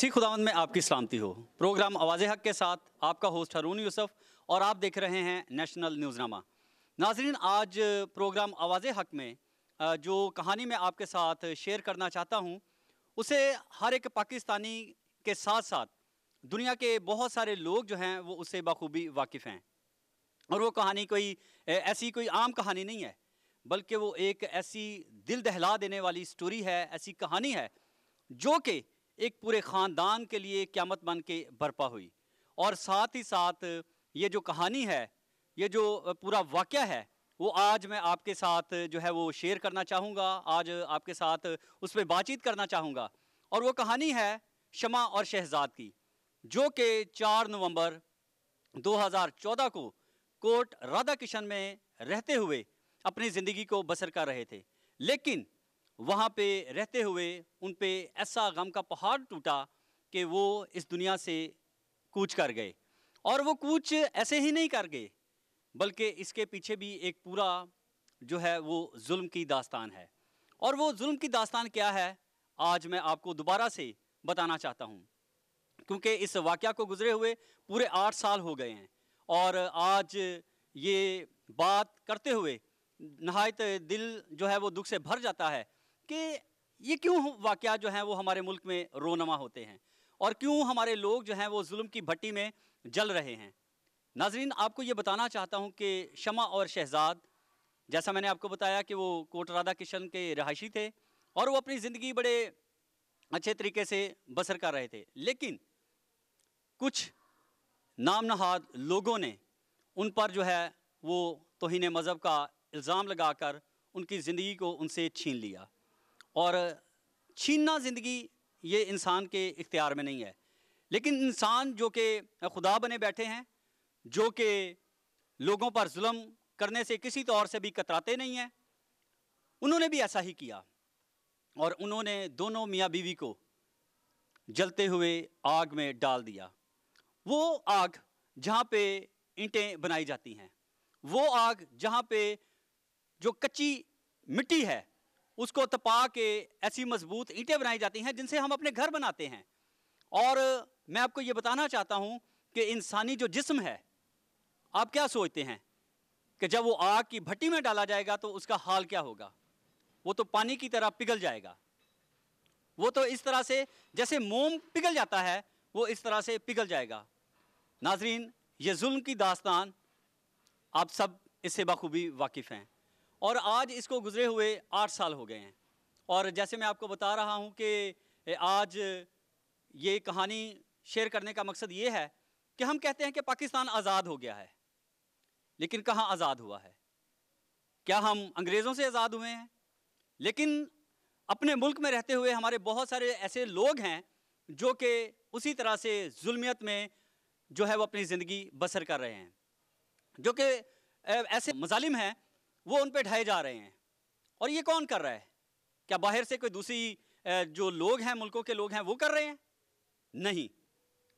मसीह खुदावंद में आपकी सलामती हो प्रोग्राम आवाज़ हक के साथ आपका होस्ट हरून यूसुफ और आप देख रहे हैं नेशनल न्यूज़नामा नाजरीन आज प्रोग्राम आवाज़ हक में जो कहानी मैं आपके साथ शेयर करना चाहता हूँ उसे हर एक पाकिस्तानी के साथ साथ दुनिया के बहुत सारे लोग जो हैं वो उससे बखूबी वाकिफ़ हैं और वो कहानी कोई ऐसी कोई आम कहानी नहीं है बल्कि वो एक ऐसी दिल दहला देने वाली स्टोरी है ऐसी कहानी है जो कि एक पूरे ख़ानदान के लिए क्यामत बन के बर्पा हुई और साथ ही साथ ये जो कहानी है ये जो पूरा वाक़ है वो आज मैं आपके साथ जो है वो शेयर करना चाहूँगा आज आपके साथ उस पर बातचीत करना चाहूँगा और वो कहानी है शमा और शहजाद की जो कि 4 नवंबर 2014 को कोर्ट राधा किशन में रहते हुए अपनी ज़िंदगी को बसर कर रहे थे लेकिन वहाँ पे रहते हुए उन पे ऐसा गम का पहाड़ टूटा कि वो इस दुनिया से कूच कर गए और वो कूच ऐसे ही नहीं कर गए बल्कि इसके पीछे भी एक पूरा जो है वो जुल्म की दास्तान है और वो जुल्म की दास्तान क्या है आज मैं आपको दोबारा से बताना चाहता हूँ क्योंकि इस वाक़ को गुजरे हुए पूरे आठ साल हो गए हैं और आज ये बात करते हुए नहायत दिल जो है वो दुख से भर जाता है कि ये क्यों वाक़ जो हैं वो हमारे मुल्क में रोनमा होते हैं और क्यों हमारे लोग जो हैं वो जुल्म की भट्टी में जल रहे हैं नाजरीन आपको ये बताना चाहता हूँ कि शमा और शहजाद जैसा मैंने आपको बताया कि वो कोट राधा किशन के रहायशी थे और वो अपनी ज़िंदगी बड़े अच्छे तरीके से बसर कर रहे थे लेकिन कुछ नाम नहाद लोगों ने उन पर जो है वो तोहन मज़हब का इल्ज़ाम लगाकर उनकी ज़िंदगी को उनसे छीन लिया और छीनना ज़िंदगी ये इंसान के इख्तियार में नहीं है लेकिन इंसान जो कि खुदा बने बैठे हैं जो कि लोगों पर जुल्म करने से किसी तौर तो से भी कतराते नहीं हैं उन्होंने भी ऐसा ही किया और उन्होंने दोनों मियाँ बीवी को जलते हुए आग में डाल दिया वो आग जहाँ पे ईंटें बनाई जाती हैं वो आग जहाँ पे जो कच्ची मिट्टी है उसको तपा के ऐसी मजबूत ईंटें बनाई जाती हैं जिनसे हम अपने घर बनाते हैं और मैं आपको ये बताना चाहता हूँ कि इंसानी जो जिस्म है आप क्या सोचते हैं कि जब वो आग की भट्टी में डाला जाएगा तो उसका हाल क्या होगा वो तो पानी की तरह पिघल जाएगा वो तो इस तरह से जैसे मोम पिघल जाता है वो इस तरह से पिघल जाएगा नाजरीन ये जुल्म की दास्तान आप सब इससे बखूबी वाकिफ़ हैं और आज इसको गुजरे हुए आठ साल हो गए हैं और जैसे मैं आपको बता रहा हूँ कि आज ये कहानी शेयर करने का मकसद ये है कि हम कहते हैं कि पाकिस्तान आज़ाद हो गया है लेकिन कहाँ आज़ाद हुआ है क्या हम अंग्रेज़ों से आज़ाद हुए हैं लेकिन अपने मुल्क में रहते हुए हमारे बहुत सारे ऐसे लोग हैं जो कि उसी तरह से जुलमियत में जो है वो अपनी ज़िंदगी बसर कर रहे हैं जो कि ऐसे मजालिम हैं वो उन पर ढाए जा रहे हैं और ये कौन कर रहा है क्या बाहर से कोई दूसरी जो लोग हैं मुल्कों के लोग हैं वो कर रहे हैं नहीं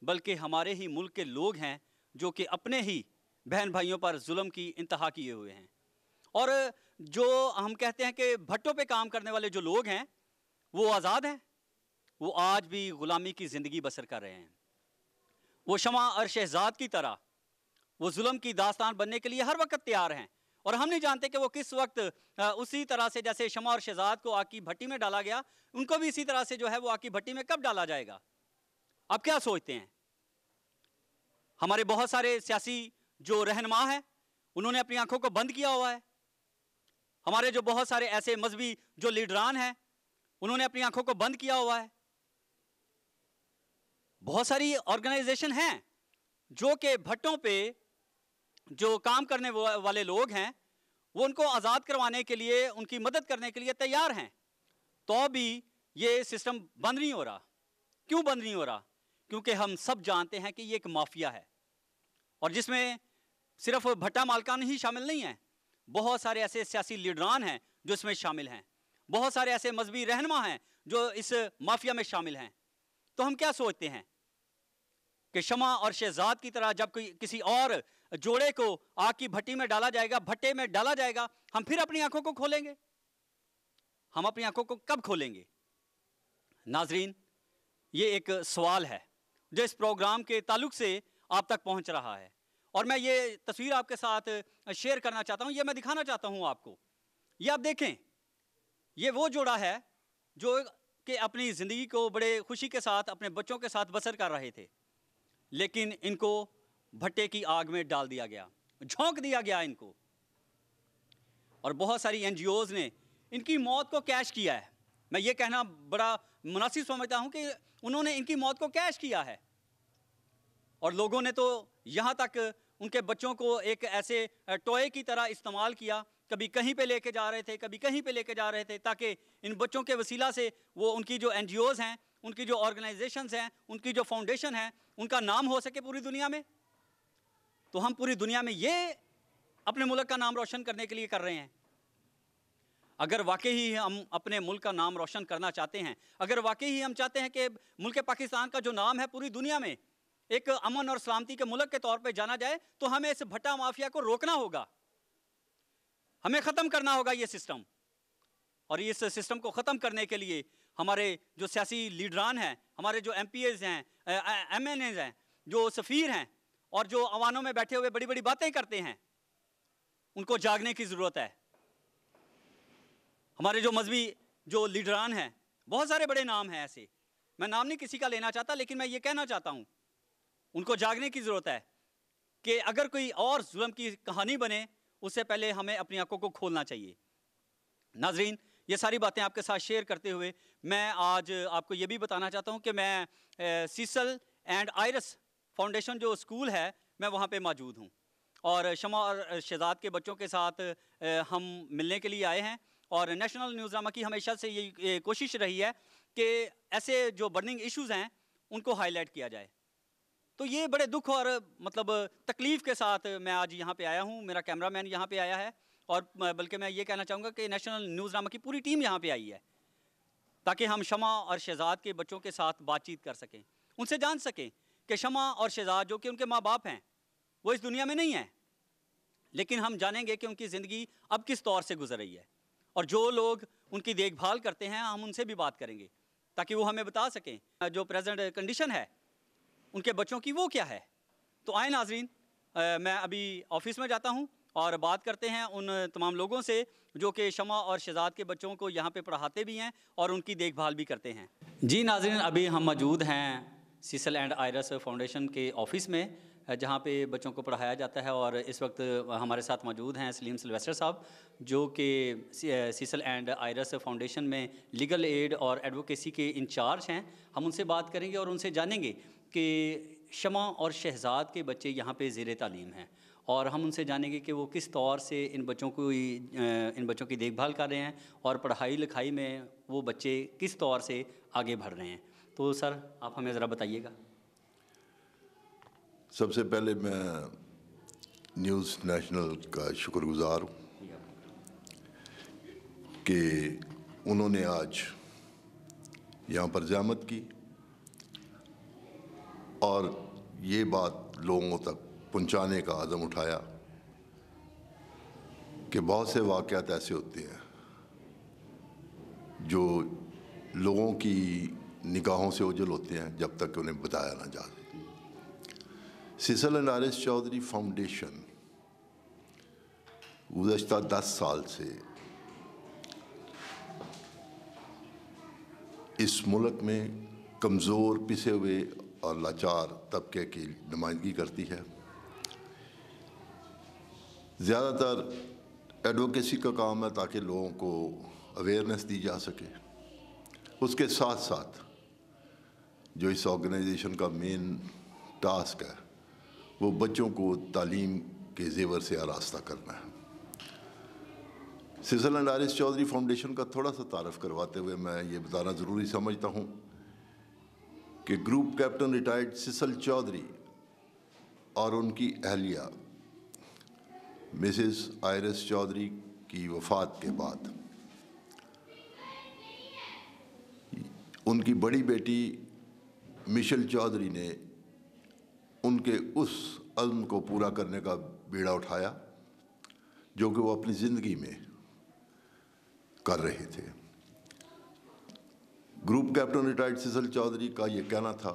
बल्कि हमारे ही मुल्क के लोग हैं जो कि अपने ही बहन भाइयों पर जुल्म की इंतहा किए हुए हैं और जो हम कहते हैं कि भट्टों पे काम करने वाले जो लोग हैं वो आज़ाद हैं वो आज भी ग़ुलामी की ज़िंदगी बसर कर रहे हैं वो शमा और शहजाद की तरह वो जुल्म की दास्तान बनने के लिए हर वक्त तैयार हैं और हम नहीं जानते कि वो किस वक्त उसी तरह से जैसे शमा और शहजाद को आग की भट्टी में डाला गया उनको भी इसी तरह से जो है वो आग की भट्टी में कब डाला जाएगा आप क्या सोचते हैं हमारे बहुत सारे सियासी जो रहनमा है उन्होंने अपनी आंखों को बंद किया हुआ है हमारे जो बहुत सारे ऐसे मजहबी जो लीडरान हैं उन्होंने अपनी आंखों को बंद किया हुआ है बहुत सारी ऑर्गेनाइजेशन हैं जो कि भट्टों पे जो काम करने वाले लोग हैं वो उनको आज़ाद करवाने के लिए उनकी मदद करने के लिए तैयार हैं तो भी ये सिस्टम बंद नहीं हो रहा क्यों बंद नहीं हो रहा क्योंकि हम सब जानते हैं कि ये एक माफिया है और जिसमें सिर्फ भट्टा मालकान ही शामिल नहीं है बहुत सारे ऐसे सियासी लीडरान हैं जो इसमें शामिल हैं बहुत सारे ऐसे मजहबी रहनमा हैं जो इस माफिया में शामिल हैं तो हम क्या सोचते हैं कि शमा और शहजाद की तरह जब कोई किसी और जोड़े को आग की भट्टी में डाला जाएगा भट्टे में डाला जाएगा हम फिर अपनी आंखों को खोलेंगे हम अपनी आंखों को कब खोलेंगे नाजरीन ये एक सवाल है जो इस प्रोग्राम के ताल्लुक से आप तक पहुंच रहा है और मैं ये तस्वीर आपके साथ शेयर करना चाहता हूं ये मैं दिखाना चाहता हूं आपको ये आप देखें ये वो जोड़ा है जो कि अपनी ज़िंदगी को बड़े खुशी के साथ अपने बच्चों के साथ बसर कर रहे थे लेकिन इनको भट्टे की आग में डाल दिया गया झोंक दिया गया इनको और बहुत सारी एन ने इनकी मौत को कैश किया है मैं ये कहना बड़ा मुनासिब समझता हूँ कि उन्होंने इनकी मौत को कैश किया है और लोगों ने तो यहाँ तक उनके बच्चों को एक ऐसे टॉय की तरह इस्तेमाल किया कभी कहीं पे लेके जा रहे थे कभी कहीं पे लेके जा रहे थे ताकि इन बच्चों के वसीला से वो उनकी जो एन हैं उनकी जो ऑर्गेनाइजेशंस हैं उनकी जो फाउंडेशन हैं उनका नाम हो सके पूरी दुनिया में तो हम पूरी दुनिया में ये अपने मुल्क का नाम रोशन करने के लिए कर रहे हैं अगर वाकई ही हम अपने मुल्क का नाम रोशन करना चाहते हैं अगर वाकई ही हम चाहते हैं कि मुल्क पाकिस्तान का जो नाम है पूरी दुनिया में एक अमन और सलामती के मुल्क के तौर पर जाना जाए तो हमें इस भट्टा माफिया को रोकना होगा हमें ख़त्म करना होगा ये सिस्टम और इस सिस्टम को ख़त्म करने के लिए हमारे जो सियासी लीडरान हैं हमारे जो एम हैं एम हैं जो सफ़ीर हैं और जो अवानों में बैठे हुए बड़ी बड़ी बातें करते हैं उनको जागने की ज़रूरत है हमारे जो मजहबी जो लीडरान हैं बहुत सारे बड़े नाम हैं ऐसे मैं नाम नहीं किसी का लेना चाहता लेकिन मैं ये कहना चाहता हूँ उनको जागने की ज़रूरत है कि अगर कोई और जुल्म की कहानी बने उससे पहले हमें अपनी आंखों को खोलना चाहिए नाजरीन ये सारी बातें आपके साथ शेयर करते हुए मैं आज आपको ये भी बताना चाहता हूँ कि मैं सीसल एंड आयरस फाउंडेशन जो स्कूल है मैं वहाँ पर मौजूद हूँ और शमा और शहजाद के बच्चों के साथ हम मिलने के लिए आए हैं और नेशनल नामा की हमेशा से ये कोशिश रही है कि ऐसे जो बर्निंग इश्यूज़ हैं उनको हाईलाइट किया जाए तो ये बड़े दुख और मतलब तकलीफ़ के साथ मैं आज यहाँ पे आया हूँ मेरा कैमरा मैन यहाँ पर आया है और बल्कि मैं ये कहना चाहूँगा कि नेशनल नामा की पूरी टीम यहाँ पर आई है ताकि हम शमा और शहजाद के बच्चों के साथ बातचीत कर सकें उनसे जान सकें कि शमा और शहजाद जो कि उनके माँ बाप हैं वो इस दुनिया में नहीं हैं लेकिन हम जानेंगे कि उनकी ज़िंदगी अब किस तौर से गुजर रही है और जो लोग उनकी देखभाल करते हैं हम उनसे भी बात करेंगे ताकि वो हमें बता सकें जो प्रेजेंट कंडीशन है उनके बच्चों की वो क्या है तो आए नाजरीन मैं अभी ऑफिस में जाता हूँ और बात करते हैं उन तमाम लोगों से जो कि शमा और शहजाद के बच्चों को यहाँ पे पढ़ाते भी हैं और उनकी देखभाल भी करते हैं जी नाजरीन अभी हम मौजूद हैं सीसल एंड आयरस फाउंडेशन के ऑफिस में जहाँ पे बच्चों को पढ़ाया जाता है और इस वक्त हमारे साथ मौजूद हैं सलीम सिल्वेस्टर साहब जो कि सीसल एंड आयरस फाउंडेशन में लीगल एड और एडवोकेसी के इंचार्ज हैं हम उनसे बात करेंगे और उनसे जानेंगे कि शमा और शहजाद के बच्चे यहाँ पे ज़ेर तालीम हैं और हम उनसे जानेंगे कि वो किस तौर से इन बच्चों को इन बच्चों की देखभाल कर रहे हैं और पढ़ाई लिखाई में वो बच्चे किस तौर से आगे बढ़ रहे हैं तो सर आप हमें ज़रा बताइएगा सबसे पहले मैं न्यूज़ नेशनल का शुक्रगुज़ार हूँ कि उन्होंने आज यहाँ पर ज़्यामत की और ये बात लोगों तक पहुँचाने का आज़म उठाया कि बहुत से वाक़ ऐसे होते हैं जो लोगों की निगाहों से उजल होते हैं जब तक उन्हें बताया ना जा सके Cecil and Iris Chaudhry foundation गुजशत दस साल से इस मुल्क में कमज़ोर पिसे हुए और लाचार तबके की नुमाइंदगी करती है ज़्यादातर एडवोकेसी का काम है ताकि लोगों को अवेयरनेस दी जा सके उसके साथ साथ जो इस ऑर्गेनाइजेशन का मेन टास्क है वो बच्चों को तालीम के जेवर से आरास्ता करना है Cecil and Iris Chaudhry foundation का थोड़ा सा तारफ़ करवाते हुए मैं ये बताना ज़रूरी समझता हूँ कि group captain retired Cecil Chaudhry और उनकी अहलिया मिसेस आयरस चौधरी की वफात के बाद उनकी बड़ी बेटी मिशेल चौधरी ने उनके उस अज़म को पूरा करने का बीड़ा उठाया जो कि वो अपनी ज़िंदगी में कर रहे थे group captain retired Cecil Chaudhry का ये कहना था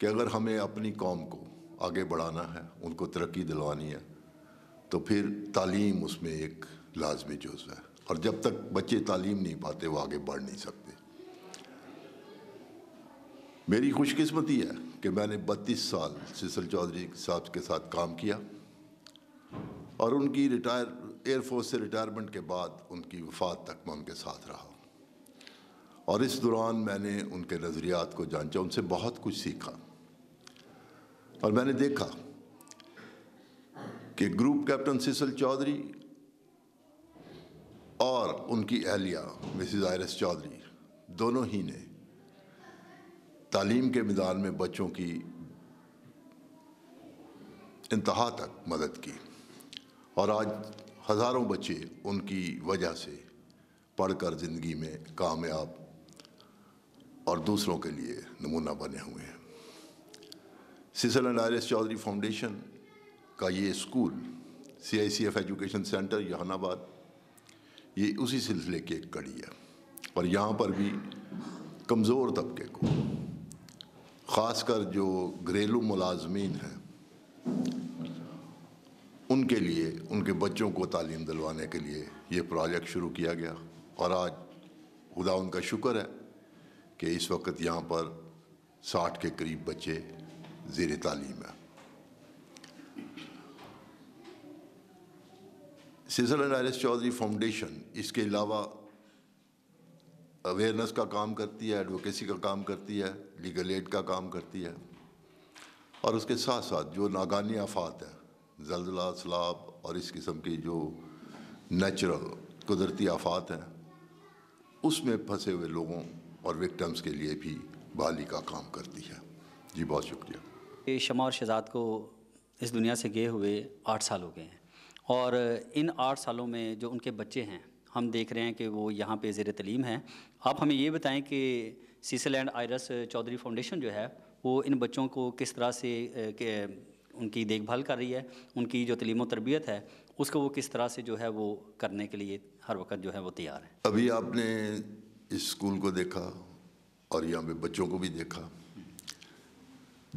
कि अगर हमें अपनी कौम को आगे बढ़ाना है उनको तरक्की दिलवानी है तो फिर तालीम उसमें एक लाजमी जुज़ है और जब तक बच्चे तालीम नहीं पाते वो आगे बढ़ नहीं सकते मेरी खुशकिस्मती है कि मैंने 32 साल सिसल चौधरी साहब के साथ काम किया और उनकी रिटायर एयरफोर्स से रिटायरमेंट के बाद उनकी वफात तक मैं उनके साथ रहा और इस दौरान मैंने उनके नज़रियात को जानचा उनसे बहुत कुछ सीखा और मैंने देखा कि ग्रुप कैप्टन सिसल चौधरी और उनकी अहलिया मिसिज आयरस चौधरी दोनों ही ने तालीम के मैदान में बच्चों की इंतहा तक मदद की और आज हज़ारों बच्चे उनकी वजह से पढ़कर ज़िंदगी में कामयाब और दूसरों के लिए नमूना बने हुए हैं Cecil and Iris Chaudhry foundation का ये school C I C F education centre Jahanabad ये उसी सिलसिले की एक कड़ी है और यहाँ पर भी कमज़ोर तबके को ख़ासकर जो घरेलू मुलाजमीन हैं उनके लिए उनके बच्चों को तालीम दिलवाने के लिए ये प्रोजेक्ट शुरू किया गया और आज खुदा उनका शुक्र है कि इस वक्त यहाँ पर साठ के करीब बच्चे ज़ेर तालीम हैं सिजल एंड चौधरी फाउंडेशन इसके अलावा अवेयरनेस का काम करती है एडवोकेसी का काम करती है लीगल एड का काम करती है और उसके साथ साथ जो नागानी आफात हैं जल्ज़ला सलाब और इस किस्म की जो नेचुरल कुदरती आफात हैं उसमें फंसे हुए लोगों और विक्टम्स के लिए भी बाली का काम करती है जी बहुत शुक्रिया शमा और शहजाद को इस दुनिया से गए हुए आठ साल हो गए हैं और इन आठ सालों में जो उनके बच्चे हैं हम देख रहे हैं कि वो यहाँ पे ज़ेर तलीम है आप हमें ये बताएं कि Cecil and Iris Chaudhry foundation जो है वो इन बच्चों को किस तरह से उनकी देखभाल कर रही है उनकी जो तलीम तरबियत है उसको वो किस तरह से जो है वो करने के लिए हर वक्त जो है वो तैयार है अभी आपने इस स्कूल को देखा और यहाँ पर बच्चों को भी देखा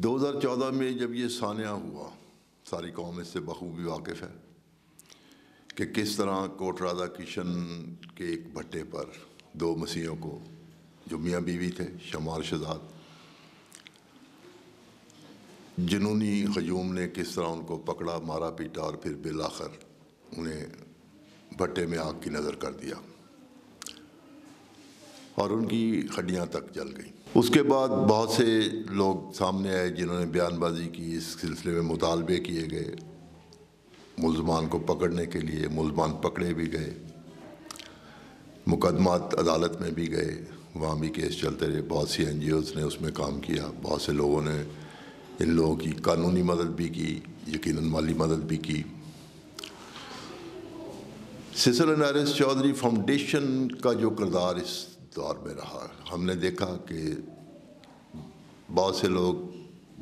2014 में जब ये सानिया हुआ सारी कौम इससे बखूबी वाकिफ़ है कि किस तरह कोट राधा किशन के एक भट्टे पर दो मसीहों को जो मियाँ बीवी थे शमार शजाद जुनूनी हजूम ने किस तरह उनको पकड़ा मारा पीटा और फिर बिलाखर उन्हें भट्टे में आग की नज़र कर दिया और उनकी हड्डियाँ तक जल गई उसके बाद बहुत से लोग सामने आए जिन्होंने बयानबाजी की इस सिलसिले में मुतालबे किए गए मुलजमान को पकड़ने के लिए मुलजमान पकड़े भी गए मुकदमात अदालत में भी गए वहाँ भी केस चलते रहे बहुत सी एन ने उसमें काम किया बहुत से लोगों ने इन लोगों की कानूनी मदद भी की यकीन माली मदद भी की सिसल नारिस चौधरी फाउंडेशन का जो किरदार इस दौर में रहा हमने देखा कि बहुत से लोग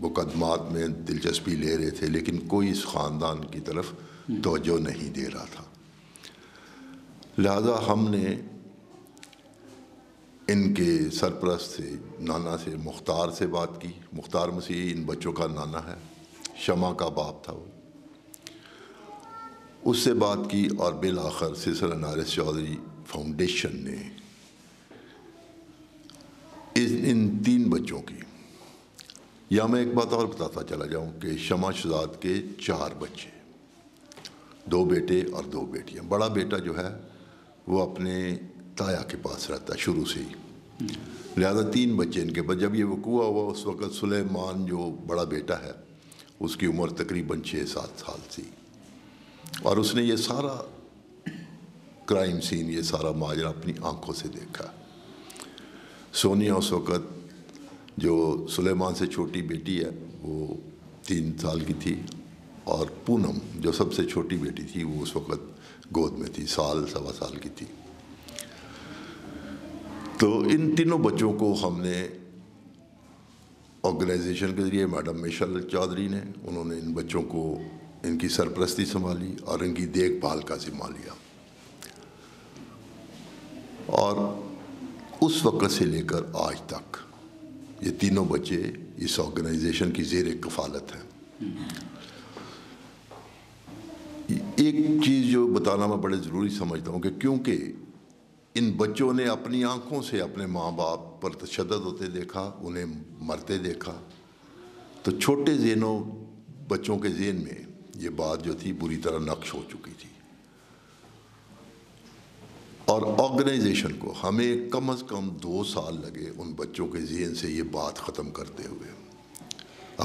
मुकदमात में दिलचस्पी ले रहे थे लेकिन कोई इस ख़ानदान की तरफ तोजो नहीं दे रहा था लिहाजा हमने इनके सरपरस्त से नाना से मुख्तार से बात की मुख्तार मसीह इन बच्चों का नाना है शमा का बाप था वो उससे बात की और बिल आखिर सिलसिला नारिस चौधरी फाउंडेशन ने इस इन तीन बच्चों की या मैं एक बात और बताता चला जाऊं कि शमा शजाद के चार बच्चे दो बेटे और दो बेटियां बड़ा बेटा जो है वो अपने ताया के पास रहता है शुरू से ही लिहाजा तीन बच्चे इनके पास जब ये वकूआ हुआ उस वक़्त सुलेमान जो बड़ा बेटा है उसकी उम्र तकरीबन छः सात साल थी और उसने ये सारा क्राइम सीन ये सारा माजरा अपनी आंखों से देखा सोनिया उस वक़्त जो सुलेमान से छोटी बेटी है वो तीन साल की थी और पूनम जो सबसे छोटी बेटी थी वो उस वक़्त गोद में थी साल सवा साल की थी तो इन तीनों बच्चों को हमने ऑर्गेनाइजेशन के ज़रिए मैडम मिशल चौधरी ने उन्होंने इन बच्चों को इनकी सरप्रस्ती संभाली और इनकी देखभाल का जिम्मा लिया और उस वक़्त से लेकर आज तक ये तीनों बच्चे इस ऑर्गेनाइजेशन की जेर कफालत हैं एक चीज़ जो बताना मैं बड़े ज़रूरी समझता हूँ कि क्योंकि इन बच्चों ने अपनी आँखों से अपने माँ बाप पर तशद होते देखा उन्हें मरते देखा तो छोटे जेनों बच्चों के जेन में ये बात जो थी बुरी तरह नक्श हो चुकी थी और ऑर्गेनाइजेशन को हमें कम अज़ कम दो साल लगे उन बच्चों के जहन से ये बात ख़त्म करते हुए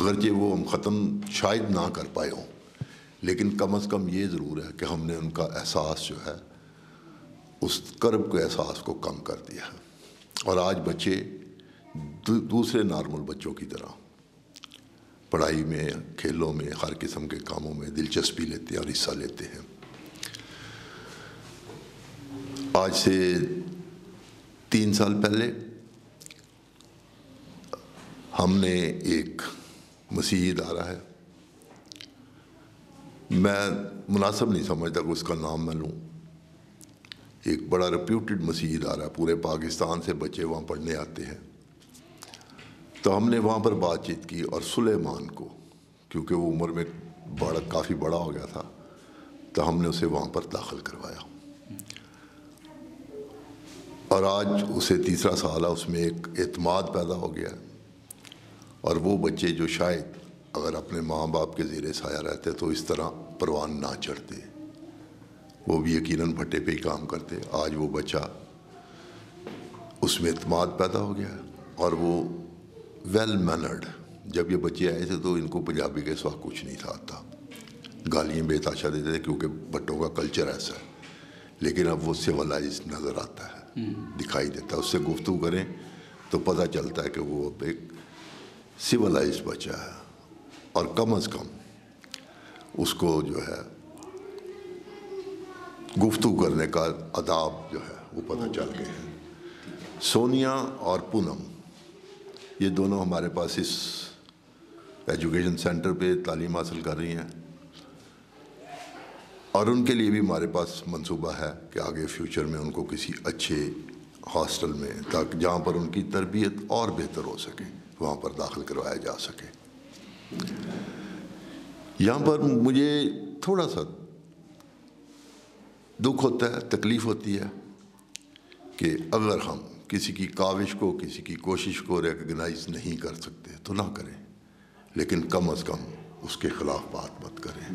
अगरचे वो हम ख़त्म शायद ना कर पाए हों लेकिन कम अज़ कम ये ज़रूर है कि हमने उनका एहसास जो है उस कर्ब के एहसास को कम कर दिया है और आज बच्चे दूसरे नॉर्मल बच्चों की तरह पढ़ाई में खेलों में हर किस्म के कामों में दिलचस्पी लेते हैं और हिस्सा लेते हैं आज से तीन साल पहले हमने एक मसीही इदारा है मैं मुनासब नहीं समझता कि उसका नाम मैं लूँ एक बड़ा रिप्यूटेड मसीही इदारा है पूरे पाकिस्तान से बच्चे वहाँ पढ़ने आते हैं तो हमने वहाँ पर बातचीत की और सुलेमान को क्योंकि वो उम्र में बड़ा काफ़ी बड़ा हो गया था तो हमने उसे वहाँ पर दाखिल करवाया और आज उसे तीसरा साल है उसमें एक अतमाद पैदा हो गया और वो बच्चे जो शायद अगर अपने माँ बाप के ज़ेर साया रहते तो इस तरह परवान ना चढ़ते वो भी यकीनन भट्टे पे ही काम करते आज वो बच्चा उसमें अतमाद पैदा हो गया और वो वेल मैनर्ड जब ये बच्चे आए थे तो इनको पंजाबी के सवा कुछ नहीं था आता गालियाँ बेताशा देते थे क्योंकि भट्टों का कल्चर ऐसा है लेकिन अब वो सिविलाइज नज़र आता है दिखाई देता है उससे गुफ्तु करें तो पता चलता है कि वो अब एक सिविलाइज बच्चा है और कम अज़ कम उसको जो है गुफ्तु करने का अदाब जो है वो पता चल गया है सोनिया और पूनम ये दोनों हमारे पास इस एजुकेशन सेंटर पे तालीम हासिल कर रही हैं और उनके लिए भी हमारे पास मंसूबा है कि आगे फ्यूचर में उनको किसी अच्छे हॉस्टल में ताकि जहाँ पर उनकी तरबियत और बेहतर हो सके वहाँ पर दाखिल करवाया जा सके यहाँ पर मुझे थोड़ा सा दुख होता है तकलीफ़ होती है कि अगर हम किसी की काविश को किसी की कोशिश को रिकगनाइज नहीं कर सकते तो ना करें लेकिन कम अज़ कम उसके ख़िलाफ़ बात मत करें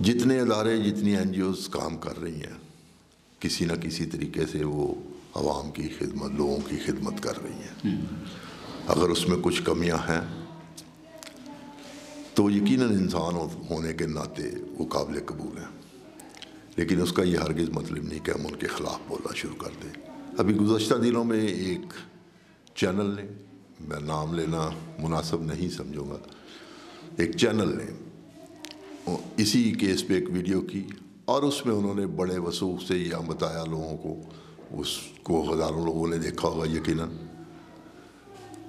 जितने अदारे जितनी एन काम कर रही हैं किसी न किसी तरीके से वो आवाम की खिदमत लोगों की खिदमत कर रही हैं हम्म। अगर उसमें कुछ कमियां हैं तो यकीन इंसान होने के नाते वो काबिल कबूल हैं लेकिन उसका यह हरगिज़ मतलब नहीं कि हम उनके ख़िलाफ़ बोलना शुरू कर दें अभी गुजशत दिनों में एक चैनल ने मैं नाम लेना मुनासब नहीं समझूंगा एक चैनल ने इसी केस पे एक वीडियो की और उसमें उन्होंने बड़े वसूख से यह बताया लोगों को उसको हज़ारों लोगों ने देखा होगा यकीनन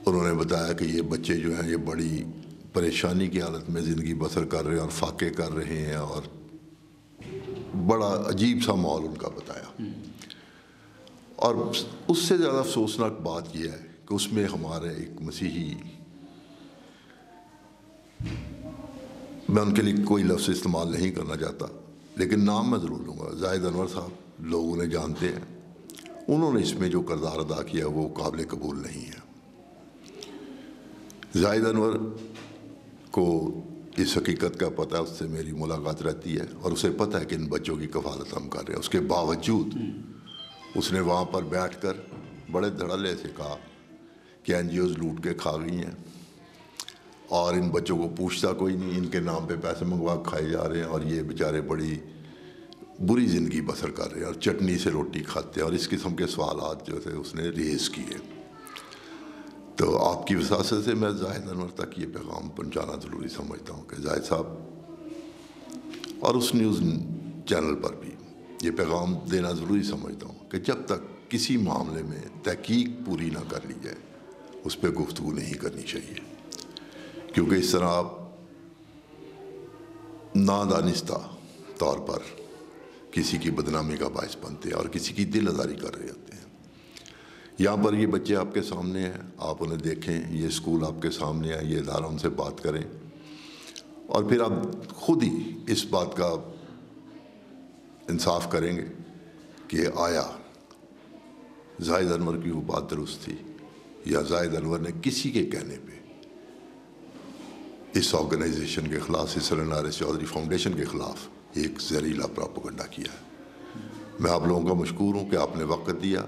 उन्होंने बताया कि ये बच्चे जो हैं ये बड़ी परेशानी की हालत में ज़िंदगी बसर कर रहे हैं और फाके कर रहे हैं और बड़ा अजीब सा माहौल उनका बताया हम्म। और उससे ज़्यादा अफसोसनाक बात यह है कि उसमें हमारे एक मसीही मैं उनके लिए कोई लफ्ज़ इस्तेमाल नहीं करना चाहता लेकिन नाम मैं ज़रूर लूँगा जाहिद अनवर साहब लोग उन्हें जानते हैं उन्होंने इसमें जो करदार अदा किया वो काबिल कबूल नहीं है जाहिद अनवर को इस हकीकत का पता है उससे मेरी मुलाकात रहती है और उसे पता है कि इन बच्चों की कफालत हम कर रहे हैं उसके बावजूद उसने वहाँ पर बैठ कर बड़े धड़ल्ले से कहा कि एन लूट के खा गई हैं और इन बच्चों को पूछता कोई नहीं इनके नाम पे पैसे मंगवा खाए जा रहे हैं और ये बेचारे बड़ी बुरी ज़िंदगी बसर कर रहे हैं और चटनी से रोटी खाते हैं और इस किस्म के सवाल जो थे उसने रेज़ किए तो आपकी वसासत से मैं जाहिद अनवर तक ये पैगाम पहुँचाना ज़रूरी समझता हूँ कि जाहिद साहब और उस न्यूज़ चैनल पर भी ये पैगाम देना ज़रूरी समझता हूँ कि जब तक किसी मामले में तहकीक पूरी ना कर ली जाए उस पर गुफ्तु नहीं करनी चाहिए क्योंकि इस तरह आप नादानिस्ता तौर पर किसी की बदनामी का बायस बनते हैं और किसी की दिल आजारी कर रहे होते हैं यहाँ पर ये बच्चे आपके सामने हैं आप उन्हें देखें ये स्कूल आपके सामने है ये इधारा उनसे बात करें और फिर आप खुद ही इस बात का इंसाफ करेंगे कि आया जाहिद अनवर की वो बात दुरुस्त थी या जाहिद अनवर ने किसी के कहने पे इस ऑर्गेनाइजेशन के खिलाफ इस and Iris Chaudhry foundation के ख़िलाफ़ एक जहरीला प्रापोगंडा किया है मैं आप लोगों का मशहूर हूँ कि आपने वक्त दिया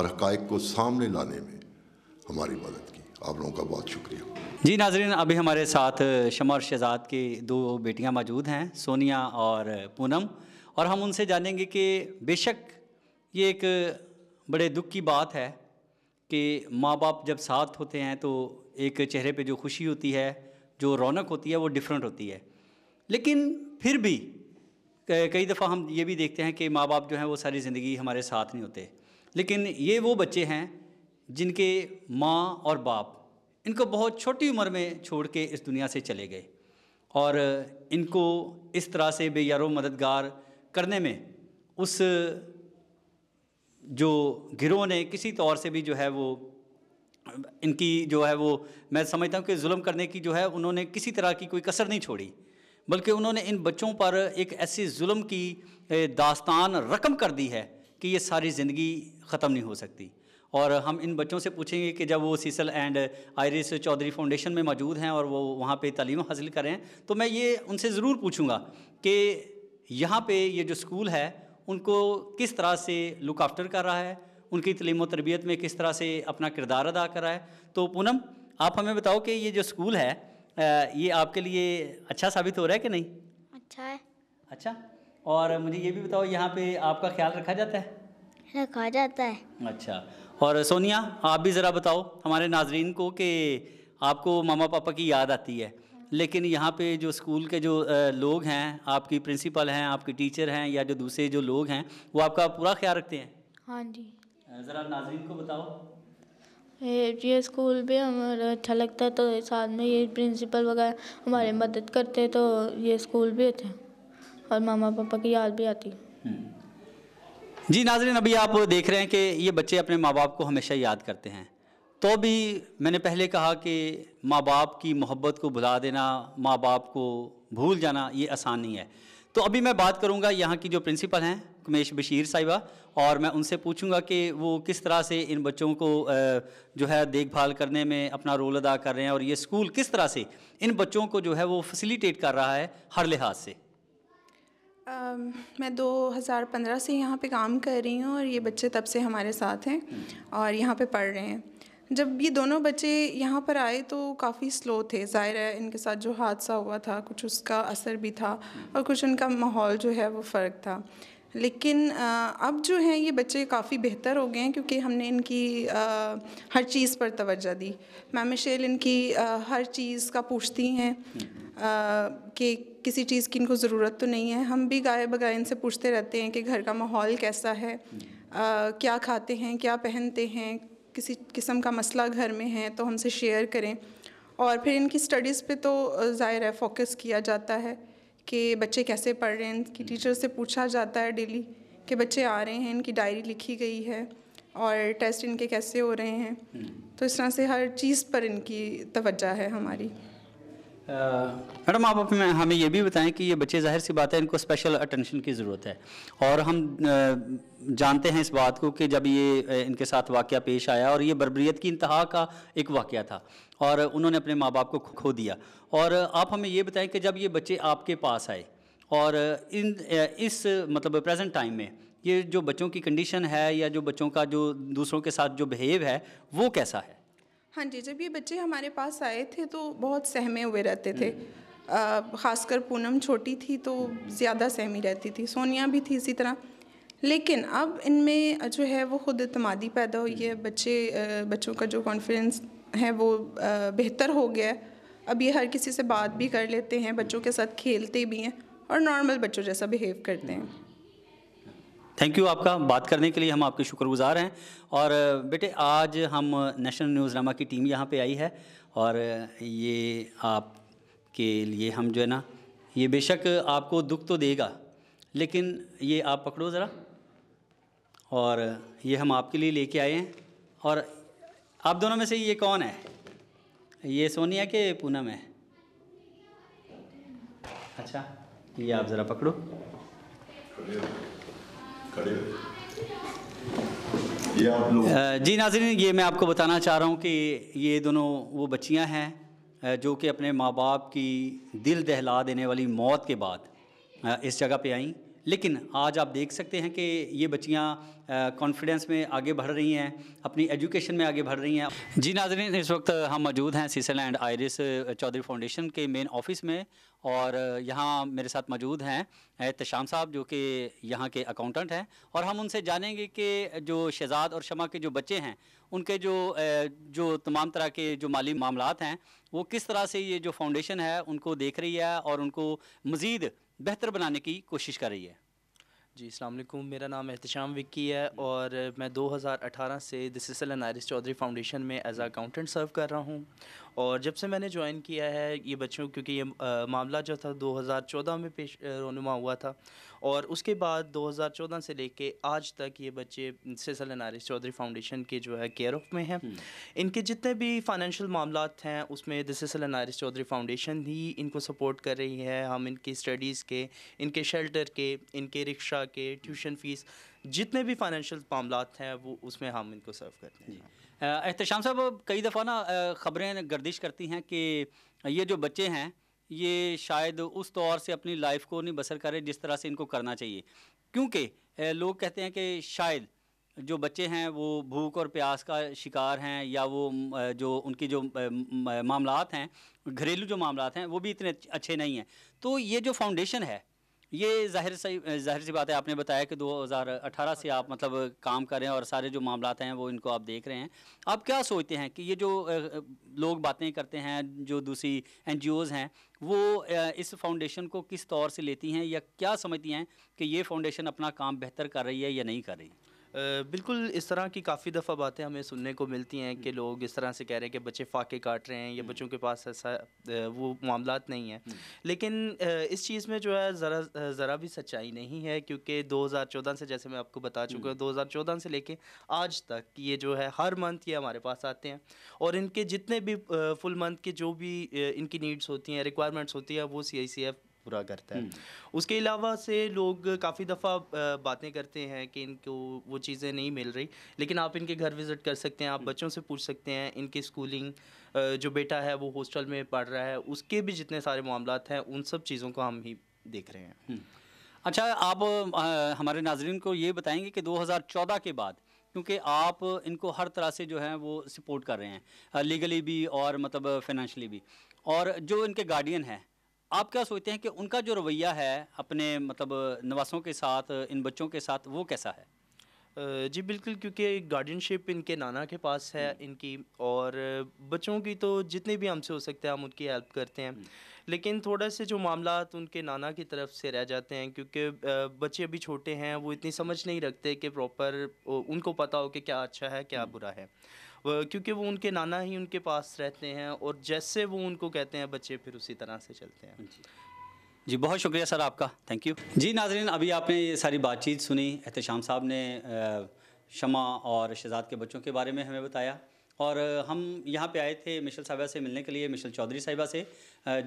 और हक़ को सामने लाने में हमारी मदद की आप लोगों का बहुत शुक्रिया जी नाजरीन अभी हमारे साथ शमा और शहजाद की दो बेटियाँ मौजूद हैं सोनिया और पूनम और हम उनसे जानेंगे कि बेशक ये एक बड़े दुख की बात है कि माँ बाप जब साथ होते हैं तो एक चेहरे पे जो खुशी होती है जो रौनक होती है वो डिफरेंट होती है लेकिन फिर भी कई दफ़ा हम ये भी देखते हैं कि माँ बाप जो हैं वो सारी ज़िंदगी हमारे साथ नहीं होते लेकिन ये वो बच्चे हैं जिनके माँ और बाप इनको बहुत छोटी उम्र में छोड़ के इस दुनिया से चले गए और इनको इस तरह से बेयारो मददगार करने में उस जो गिरोह ने किसी तौर से भी जो है वो इनकी जो है वो मैं समझता हूँ कि जुल्म करने की जो है उन्होंने किसी तरह की कोई कसर नहीं छोड़ी बल्कि उन्होंने इन बच्चों पर एक ऐसी जुल्म की दास्तान रकम कर दी है कि ये सारी ज़िंदगी ख़त्म नहीं हो सकती और हम इन बच्चों से पूछेंगे कि जब वो Cecil and Iris Chaudhry foundation में मौजूद हैं और वो वहाँ पे तालीम हासिल करें तो मैं ये उनसे ज़रूर पूछूँगा कि यहाँ पे ये जो स्कूल है उनको किस तरह से लुक आफ्टर कर रहा है उनकी तलीम तरबियत में किस तरह से अपना किरदार अदा करा है तो पूनम आप हमें बताओ कि ये जो स्कूल है ये आपके लिए अच्छा साबित हो रहा है कि नहीं अच्छा है अच्छा और मुझे ये भी बताओ यहाँ पे आपका ख्याल रखा जाता है रखा जाता है अच्छा और सोनिया आप भी ज़रा बताओ हमारे नाजरीन को कि आपको मामा पापा की याद आती है लेकिन यहाँ पे जो स्कूल के जो लोग हैं आपकी प्रिंसिपल हैं आपके टीचर हैं या जो दूसरे जो लोग हैं वो आपका पूरा ख्याल रखते हैं हाँ जी જરા નાઝરીન કો બતાવો એ જે સ્કૂલ બે હમ અચ્છા લગતા તો સાતમ મે યે પ્રિન્સિપલ વગેરા હમારી મદદ કરતે તો યે સ્કૂલ બેતે ઓર મમા-પપ્પા કી યાદ ભી આતી જી નાઝરીન અબી આપ દેખ રહે હે કે યે બચ્ચે અપને માબાપ કો હમેશા યાદ કરતે હે તો ભી મેને પહેલે કહા કે માબાપ કી mohabbat કો ભૂલા દેના માબાપ કો ભૂલ જાના યે આસانی હે તો અબ મે બાત કરુંગા યહાં કી જો પ્રિન્સિપલ હે कमेश बशीर साहिबा और मैं उनसे पूछूंगा कि वो किस तरह से इन बच्चों को जो है देखभाल करने में अपना रोल अदा कर रहे हैं और ये स्कूल किस तरह से इन बच्चों को जो है वो फैसिलिटेट कर रहा है हर लिहाज से Uh, मैं 2015 से यहाँ पे काम कर रही हूँ और ये बच्चे तब से हमारे साथ हैं और यहाँ पे पढ़ रहे हैं जब ये दोनों बच्चे यहाँ पर आए तो काफ़ी स्लो थे ज़ाहिर है इनके साथ जो हादसा हुआ था कुछ उसका असर भी था और कुछ उनका माहौल जो है वो फ़र्क था लेकिन अब जो हैं ये बच्चे काफ़ी बेहतर हो गए हैं क्योंकि हमने इनकी हर चीज़ पर तवज्जो दी मैम मिशेल इनकी हर चीज़ का पूछती हैं कि किसी चीज़ की इनको ज़रूरत तो नहीं है हम भी गाय बगाए इनसे पूछते रहते हैं कि घर का माहौल कैसा है क्या खाते हैं क्या पहनते हैं किसी किस्म का मसला घर में है तो हमसे शेयर करें और फिर इनकी स्टडीज़ पे तो ज़ाहिर है फोकस किया जाता है कि बच्चे कैसे पढ़ रहे हैं इनकी टीचर हम्म। से पूछा जाता है डेली कि बच्चे आ रहे हैं इनकी डायरी लिखी गई है और टेस्ट इनके कैसे हो रहे हैं हम्म। तो इस तरह से हर चीज़ पर इनकी तवज्जा है हमारी मैडम आप अपने हमें ये भी बताएं कि ये बच्चे जाहिर सी बात है इनको स्पेशल अटेंशन की ज़रूरत है और हम जानते हैं इस बात को कि जब ये इनके साथ वाक़ पेश आया और ये बरबरीत की इंतहा का एक वाक़ था और उन्होंने अपने माँ बाप को खो दिया और आप हमें ये बताएं कि जब ये बच्चे आपके पास आए और इन इस मतलब प्रेजेंट टाइम में ये जो बच्चों की कंडीशन है या जो बच्चों का जो दूसरों के साथ जो बिहेव है वो कैसा है हाँ जी जब ये बच्चे हमारे पास आए थे तो बहुत सहमे हुए रहते थे हम्म। ख़ासकर पूनम छोटी थी तो ज़्यादा सहमी रहती थी सोनिया भी थी इसी तरह लेकिन अब इनमें जो है वो खुद अतमादी पैदा हुई है हम्म। बच्चे बच्चों का जो कॉन्फिडेंस है वो बेहतर हो गया है अब ये हर किसी से बात भी कर लेते हैं बच्चों के साथ खेलते भी हैं और नॉर्मल बच्चों जैसा बिहेव करते हैं हम्म। थैंक यू आपका बात करने के लिए हम आपके शुक्रगुजार हैं और बेटे आज हम नेशनल न्यूज़ नामा की टीम यहाँ पे आई है और ये आपके लिए हम जो है ना ये बेशक आपको दुख तो देगा लेकिन ये आप पकड़ो ज़रा और ये हम आपके लिए लेके आए हैं और आप दोनों में से ये कौन है ये सोनिया के पूनम है अच्छा ये आप ज़रा पकड़ो जी नाजरीन ये मैं आपको बताना चाह रहा हूँ कि ये दोनों वो बच्चियाँ हैं जो कि अपने माँ बाप की दिल दहला देने वाली मौत के बाद इस जगह पे आईं लेकिन आज आप देख सकते हैं कि ये बच्चियाँ कॉन्फिडेंस में आगे बढ़ रही हैं अपनी एजुकेशन में आगे बढ़ रही हैं जी नाजरीन इस वक्त हम मौजूद हैं Cecil and Iris Chaudhry foundation के मेन ऑफिस में और यहाँ मेरे साथ मौजूद हैं एहतम साहब जो कि यहाँ के अकाउंटेंट हैं और हम उनसे जानेंगे कि जो शहजाद और शमा के जो बच्चे हैं उनके जो जो तमाम तरह के जो माली मामला हैं वो किस तरह से ये जो फाउंडेशन है उनको देख रही है और उनको मज़ीद बेहतर बनाने की कोशिश कर रही है जी वालेकुम मेरा नाम एहतशाम विक्की है और मैं 2018 से Cecil and Iris Chaudhry foundation में एज अकाउंटेंट सर्व कर रहा हूँ और जब से मैंने ज्वाइन किया है ये बच्चों क्योंकि ये आ, मामला जो था 2014 में पेश रोनुमा हुआ था और उसके बाद 2014 से लेके आज तक ये बच्चे सिसल नारिस चौधरी फाउंडेशन के जो है केयर ऑफ में हैं हम्म। इनके जितने भी फाइनेंशियल मामला हैं उसमें दिसल नारिस चौधरी फाउंडेशन ही इनको सपोर्ट कर रही है हम इनकी स्टडीज़ के इनके शेल्टर के इनके रिक्शा के ट्यूशन फ़ीस जितने भी फाइनेंशियल मामला हैं वो उसमें हम इनको सर्व करते हैं एहतशाम साहब कई दफ़ा ना ख़बरें गर्दिश करती हैं कि ये जो बच्चे हैं ये शायद उस तौर से अपनी लाइफ को नहीं बसर करें जिस तरह से इनको करना चाहिए क्योंकि लोग कहते हैं कि शायद जो बच्चे हैं वो भूख और प्यास का शिकार हैं या वो जो उनकी जो मामला हैं घरेलू जो मामला हैं वो भी इतने अच्छे नहीं हैं तो ये जो फाउंडेशन है ये जाहिर सही जाहिर सी बात है आपने बताया कि 2018 से आप मतलब काम कर रहे हैं और सारे जो मामला हैं वो इनको आप देख रहे हैं आप क्या सोचते हैं कि ये जो लोग बातें करते हैं जो दूसरी एन हैं वो इस फाउंडेशन को किस तौर से लेती हैं या क्या समझती हैं कि ये फाउंडेशन अपना काम बेहतर कर रही है या नहीं कर रही बिल्कुल इस तरह की काफ़ी दफ़ा बातें हमें सुनने को मिलती हैं कि हम्म। लोग इस तरह से कह रहे हैं कि बच्चे फाके काट रहे हैं या हम्म। बच्चों के पास ऐसा वो मामला नहीं हैं हम्म। लेकिन इस चीज़ में जो है ज़रा ज़रा भी सच्चाई नहीं है क्योंकि 2014 से जैसे मैं आपको बता चुका हूँ 2014 से लेके आज तक ये जो है हर मंथ ये हमारे पास आते हैं और इनके जितने भी फुल मंथ के जो भी इनकी नीड्स होती हैं रिक्वायरमेंट्स होती हैं वो सी आई सी एफ़ पूरा करता है हम्म। उसके अलावा से लोग काफ़ी दफ़ा बातें करते हैं कि इनको वो चीज़ें नहीं मिल रही लेकिन आप इनके घर विज़िट कर सकते हैं आप हम्म। बच्चों से पूछ सकते हैं इनकी स्कूलिंग जो बेटा है वो हॉस्टल में पढ़ रहा है उसके भी जितने सारे मामला हैं उन सब चीज़ों को हम ही देख रहे हैं हम्म। अच्छा आप आ, हमारे नाजरन को ये बताएंगे कि 2014 के बाद क्योंकि आप इनको हर तरह से जो है वो सपोर्ट कर रहे हैं लीगली भी और मतलब फाइनेंशली भी और जो इनके गार्डियन हैं आप क्या सोचते हैं कि उनका जो रवैया है अपने मतलब नवासों के साथ इन बच्चों के साथ वो कैसा है जी बिल्कुल क्योंकि गार्डियनशिप इनके नाना के पास है हम्म। इनकी और बच्चों की तो जितने भी हमसे हो सकते हैं हम उनकी हेल्प करते हैं हम्म। लेकिन थोड़ा से जो मामला तो उनके नाना की तरफ से रह जाते हैं क्योंकि बच्चे अभी छोटे हैं वो इतनी समझ नहीं रखते कि प्रॉपर उनको पता हो कि क्या अच्छा है क्या हम्म। बुरा है क्योंकि वो उनके नाना ही उनके पास रहते हैं और जैसे वो उनको कहते हैं बच्चे फिर उसी तरह से चलते हैं जी बहुत शुक्रिया सर आपका थैंक यू जी नाजरीन अभी आपने ये सारी बातचीत सुनी एहतम साहब ने शमा और शहजाद के बच्चों के बारे में हमें बताया और हम यहाँ पे आए थे मिशल साहिबा से मिलने के लिए मिशल चौधरी साहिबा से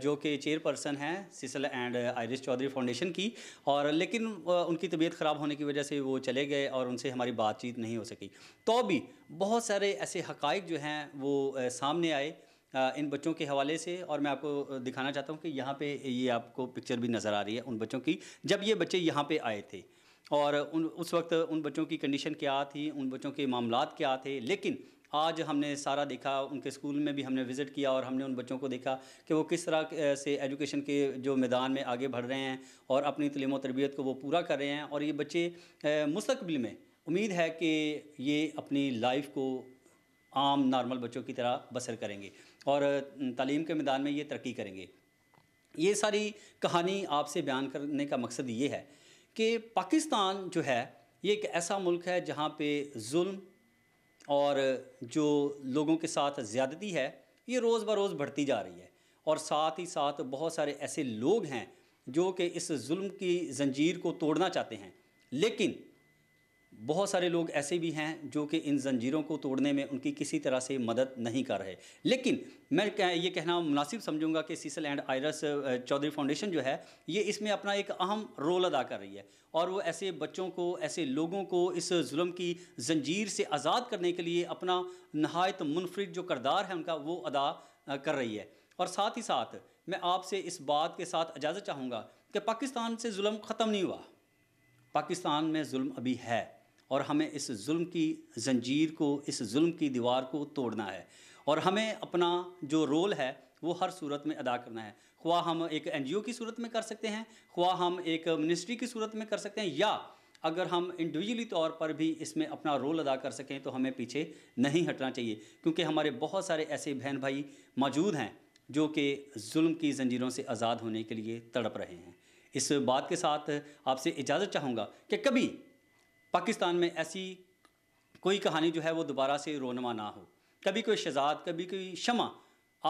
जो कि चेयरपर्सन हैं Cecil and Iris Chaudhry foundation की और लेकिन उनकी तबीयत ख़राब होने की वजह से वो चले गए और उनसे हमारी बातचीत नहीं हो सकी तो भी बहुत सारे ऐसे हक़ जो हैं वो सामने आए इन बच्चों के हवाले से और मैं आपको दिखाना चाहता हूँ कि यहाँ पर ये आपको पिक्चर भी नज़र आ रही है उन बच्चों की जब ये बच्चे यहाँ पर आए थे और उन उस वक्त उन बच्चों की कंडीशन क्या थी उन बच्चों के मामला क्या थे लेकिन आज हमने सारा देखा उनके स्कूल में भी हमने विज़िट किया और हमने उन बच्चों को देखा कि वो किस तरह से एजुकेशन के जो मैदान में आगे बढ़ रहे हैं और अपनी तलीम तरबियत को वो पूरा कर रहे हैं और ये बच्चे मुस्तबिल में उम्मीद है कि ये अपनी लाइफ को आम नॉर्मल बच्चों की तरह बसर करेंगे और तालीम के मैदान में ये तरक्की करेंगे ये सारी कहानी आपसे बयान करने का मकसद ये है कि पाकिस्तान जो है ये एक ऐसा मुल्क है जहाँ पे जुल्म और जो लोगों के साथ ज़्यादती है ये रोज़ बरोज़ बढ़ती जा रही है और साथ ही साथ बहुत सारे ऐसे लोग हैं जो कि इस जुल्म की जंजीर को तोड़ना चाहते हैं लेकिन बहुत सारे लोग ऐसे भी हैं जो कि इन जंजीरों को तोड़ने में उनकी किसी तरह से मदद नहीं कर रहे लेकिन मैं ये कहना मुनासिब समझूंगा कि Cecil and Iris Chaudhry foundation जो है ये इसमें अपना एक अहम रोल अदा कर रही है और वो ऐसे बच्चों को ऐसे लोगों को इस जुल्म की जंजीर से आज़ाद करने के लिए अपना नहायत मुनफरद जो करदार है उनका वो अदा कर रही है और साथ ही साथ मैं आपसे इस बात के साथ इजाज़त चाहूँगा कि पाकिस्तान से म ख़त्म नहीं हुआ पाकिस्तान में म अभी है और हमें इस जुल्म की जंजीर को इस जुल्म की दीवार को तोड़ना है और हमें अपना जो रोल है वो हर सूरत में अदा करना है ख्वा हम एक एन की सूरत में कर सकते हैं ख्वा हम एक मिनिस्ट्री की सूरत में कर सकते हैं या अगर हम इंडिविजुअली तौर पर भी इसमें अपना रोल अदा कर सकें तो हमें पीछे नहीं हटना चाहिए क्योंकि हमारे बहुत सारे ऐसे बहन भाई मौजूद हैं जो कि जुल्म की जंजीरों से आज़ाद होने के लिए तड़प रहे हैं इस बात के साथ आपसे इजाज़त चाहूँगा कि कभी पाकिस्तान में ऐसी कोई कहानी जो है वो दोबारा से रोनमा ना हो कभी कोई शहजाद कभी कोई शमा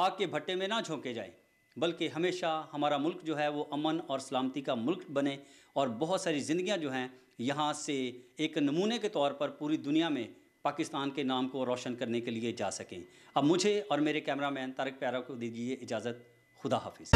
आग के भट्टे में ना झोंके जाए बल्कि हमेशा हमारा मुल्क जो है वो अमन और सलामती का मुल्क बने और बहुत सारी ज़िंदियाँ जो हैं यहाँ से एक नमूने के तौर पर पूरी दुनिया में पाकिस्तान के नाम को रोशन करने के लिए जा सकें अब मुझे और मेरे कैमरामैन तारक प्यारा को दीजिए इजाज़त खुदा हाफिज़